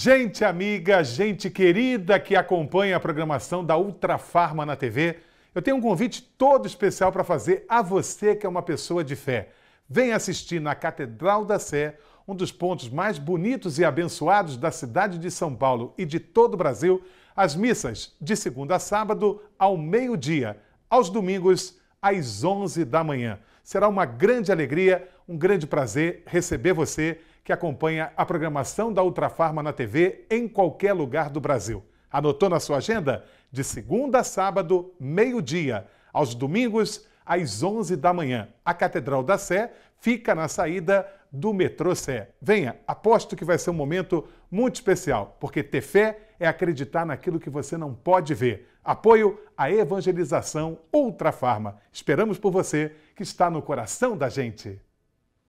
Gente amiga, gente querida que acompanha a programação da Ultra Farma na TV, eu tenho um convite todo especial para fazer a você que é uma pessoa de fé. Venha assistir na Catedral da Sé, um dos pontos mais bonitos e abençoados da cidade de São Paulo e de todo o Brasil, as missas de segunda a sábado ao meio-dia, aos domingos às 11 da manhã. Será uma grande alegria, um grande prazer receber você que acompanha a programação da Ultrafarma na TV em qualquer lugar do Brasil. Anotou na sua agenda? De segunda a sábado, meio-dia. Aos domingos, às 11 da manhã. A Catedral da Sé fica na saída do metrô Sé. Venha, aposto que vai ser um momento muito especial, porque ter fé é acreditar naquilo que você não pode ver. Apoio à evangelização Ultrafarma. Esperamos por você que está no coração da gente.